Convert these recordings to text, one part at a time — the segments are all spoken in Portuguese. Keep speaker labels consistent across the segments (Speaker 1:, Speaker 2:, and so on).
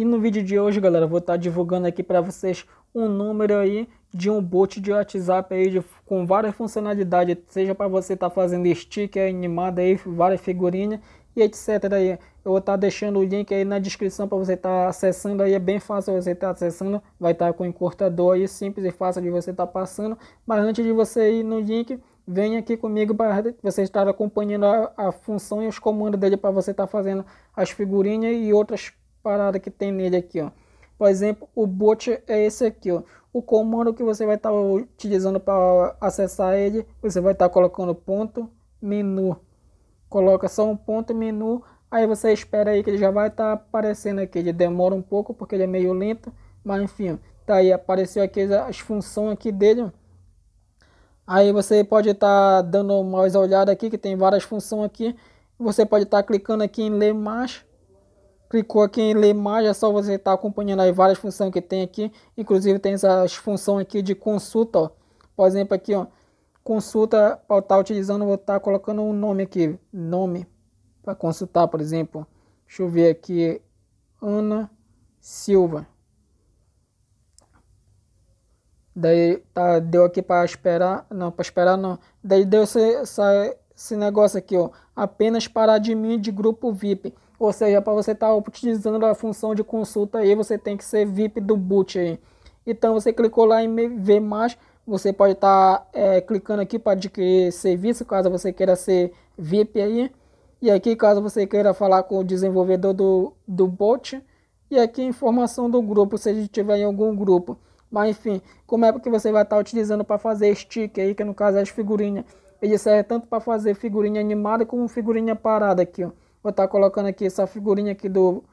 Speaker 1: E no vídeo de hoje, galera, vou estar tá divulgando aqui para vocês um número aí de um bot de WhatsApp aí de, com várias funcionalidades, seja para você estar tá fazendo sticker animada aí, várias figurinhas e etc. Aí. Eu vou estar tá deixando o link aí na descrição para você estar tá acessando aí, é bem fácil você estar tá acessando, vai estar tá com encurtador aí simples e fácil de você estar passando, mas antes de você ir no link, vem aqui comigo para você estar acompanhando a, a, função e os comandos dele para você estar fazendo as figurinhas e outras parada que tem nele aqui, ó. Por exemplo, o boot é esse aqui, ó. O comando que você vai estar tá utilizando para acessar ele, você vai estar tá colocando ponto, menu. Coloca só um ponto, menu. Aí você espera aí que ele já vai estar tá aparecendo aqui. Ele demora um pouco porque ele é meio lento, mas enfim, tá aí apareceu aqui as funções aqui dele, Aí você pode estar tá dando mais olhada aqui, que tem várias funções aqui. Você pode estar tá clicando aqui em ler mais. Clicou aqui em ler mais, é só você estar tá acompanhando aí várias funções que tem aqui. Inclusive tem essas funções aqui de consulta, ó. Por exemplo, aqui, ó. Consulta, para estar tá utilizando, vou estar tá colocando um nome aqui. Nome para consultar, por exemplo. Deixa eu ver aqui. Ana Silva. Daí tá, deu aqui para esperar. Não, para esperar não. Daí deu essa, essa esse negócio aqui, ó, apenas para admin de grupo VIP. Ou seja, para você estar tá utilizando a função de consulta aí, você tem que ser VIP do boot aí. Então você clicou lá em ver mais, você pode estar tá, é, clicando aqui para adquirir serviço, caso você queira ser VIP aí. E aqui caso você queira falar com o desenvolvedor do, do bot. E aqui informação do grupo, se tiver em algum grupo. Mas enfim, como é que você vai estar tá utilizando para fazer stick aí, que no caso é as figurinhas. Ele serve é, tanto para fazer figurinha animada como figurinha parada aqui, ó. Vou estar tá colocando aqui essa figurinha aqui do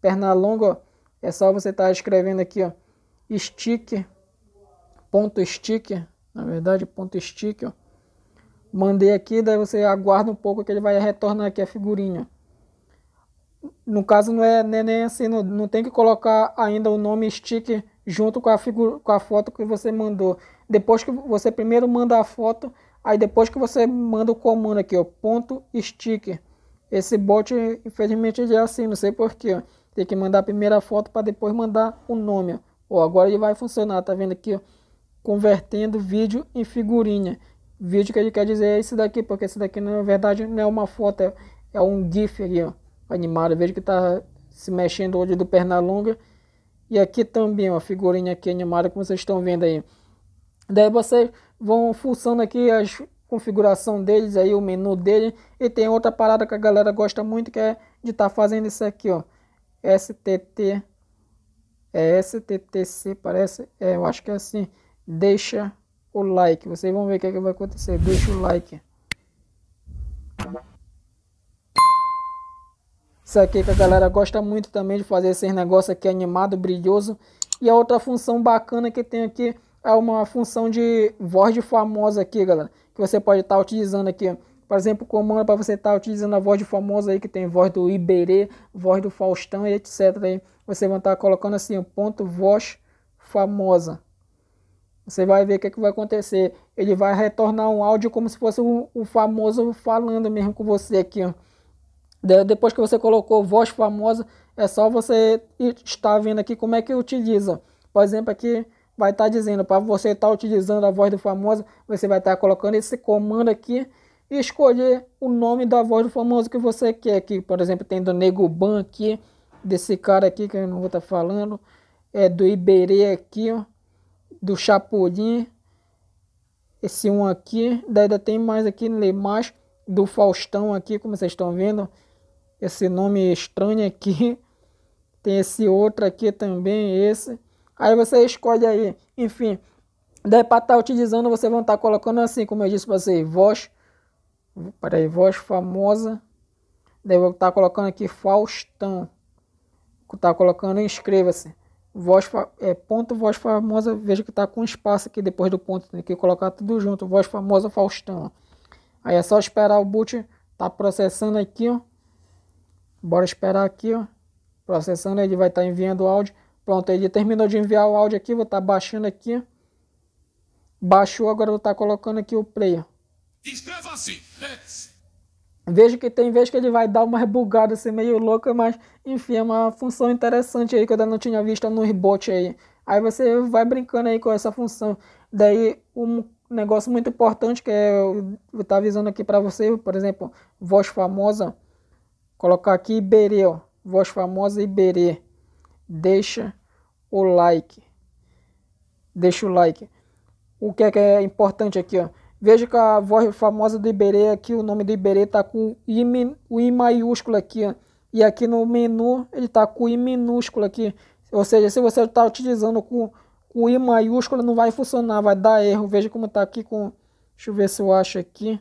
Speaker 1: Pernalonga, ó. É só você estar tá escrevendo aqui, ó. Stick, ponto stick, na verdade, ponto stick, ó. Mandei aqui, daí você aguarda um pouco que ele vai retornar aqui a figurinha. No caso, não é, é nem assim, não, não tem que colocar ainda o nome stick junto com a, figura, com a foto que você mandou. Depois que você primeiro manda a foto, Aí depois que você manda o comando aqui, ó, ponto sticker. Esse bot, infelizmente, já é assim, não sei porquê, ó. Tem que mandar a primeira foto para depois mandar o nome, ó. ó. Agora ele vai funcionar, tá vendo aqui, ó. Convertendo vídeo em figurinha. Vídeo que ele quer dizer é esse daqui, porque esse daqui, na verdade, não é uma foto, é, é um gif aqui, ó. Animado, veja que tá se mexendo hoje do perna longa. E aqui também, uma figurinha aqui animada, como vocês estão vendo aí. Daí você vão fuçando aqui as configuração deles aí, o menu dele. E tem outra parada que a galera gosta muito que é de estar tá fazendo isso aqui, ó. STT é STTC, parece, é, eu acho que é assim. Deixa o like. Vocês vão ver o que, é que vai acontecer. Deixa o like. Isso aqui que a galera gosta muito também de fazer esses negócios aqui animado, brilhoso. E a outra função bacana que tem aqui é uma função de voz de famosa aqui, galera, que você pode estar tá utilizando aqui. Por exemplo, comando para você estar tá utilizando a voz de famosa aí, que tem voz do Iberê, voz do Faustão e etc. Aí você vai estar tá colocando assim, um ponto voz famosa. Você vai ver o que, é que vai acontecer. Ele vai retornar um áudio como se fosse o, o famoso falando mesmo com você aqui, ó. De, depois que você colocou voz famosa, é só você estar vendo aqui como é que utiliza. Por exemplo, aqui vai estar tá dizendo para você estar tá utilizando a voz do famoso, você vai estar tá colocando esse comando aqui e escolher o nome da voz do famoso que você quer. Aqui, por exemplo, tem do Nego Ban aqui, desse cara aqui que eu não vou estar tá falando, é do Iberê aqui, ó, do Chapolin, esse um aqui, daí ainda tem mais aqui, lê mais do Faustão aqui, como vocês estão vendo, esse nome estranho aqui. Tem esse outro aqui também, esse. Aí você escolhe aí, enfim, daí para estar tá utilizando, você vai estar tá colocando assim, como eu disse para você, voz, peraí, voz famosa, daí vou estar tá colocando aqui Faustão, tá colocando inscreva-se, voz, é, ponto voz famosa, veja que está com espaço aqui depois do ponto, tem que colocar tudo junto, voz famosa Faustão. Aí é só esperar o boot tá processando aqui, ó. Bora esperar aqui, ó. Processando, ele vai estar tá enviando o áudio. Pronto, ele terminou de enviar o áudio aqui, vou estar tá baixando aqui. Baixou, agora vou estar tá colocando aqui o player. Inscreva-se! Vejo que tem vez que ele vai dar uma bugada assim meio louca, mas enfim, é uma função interessante aí que eu ainda não tinha visto no bot aí. Aí você vai brincando aí com essa função. Daí um negócio muito importante que é, eu vou estar tá avisando aqui para você, por exemplo, voz famosa, colocar aqui Iberê, ó, voz famosa Iberê deixa o like. Deixa o like. O que é que é importante aqui, ó? Veja que a voz famosa do Iberê aqui, o nome do Iberê tá com I, o I maiúsculo aqui, ó. E aqui no menu ele tá com I minúsculo aqui. Ou seja, se você tá utilizando com, com I maiúsculo não vai funcionar, vai dar erro. Veja como tá aqui com... Deixa eu ver se eu acho aqui.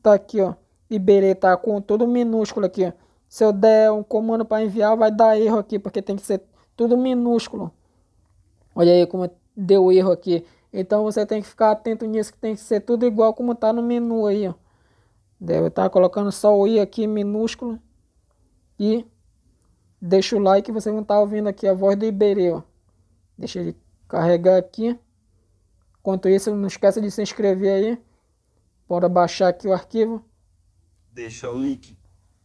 Speaker 1: Tá aqui, ó. Iberê tá com todo minúsculo aqui, ó. Se eu der um comando para enviar, vai dar erro aqui, porque tem que ser tudo minúsculo. Olha aí como deu erro aqui. Então você tem que ficar atento nisso, que tem que ser tudo igual como está no menu aí, ó. Deve estar tá colocando só o i aqui minúsculo. E deixa o like, você não está ouvindo aqui a voz do Iberê, ó. Deixa ele carregar aqui. Enquanto isso, não esqueça de se inscrever aí. Bora baixar aqui o arquivo. Deixa o link.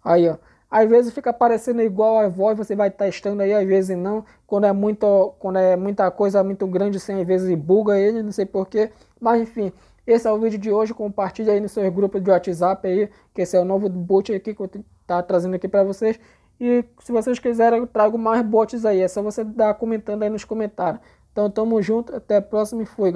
Speaker 1: Aí, ó. Às vezes fica parecendo igual a voz, você vai testando aí, às vezes não. Quando é, muito, quando é muita coisa muito grande, assim, às vezes buga ele, não sei porquê. Mas enfim, esse é o vídeo de hoje. Compartilhe aí nos seus grupos de WhatsApp aí, que esse é o novo boot aqui que eu tá trazendo aqui para vocês. E se vocês quiserem, eu trago mais bots aí. É só você dar comentando aí nos comentários. Então, tamo junto. Até a próxima e fui.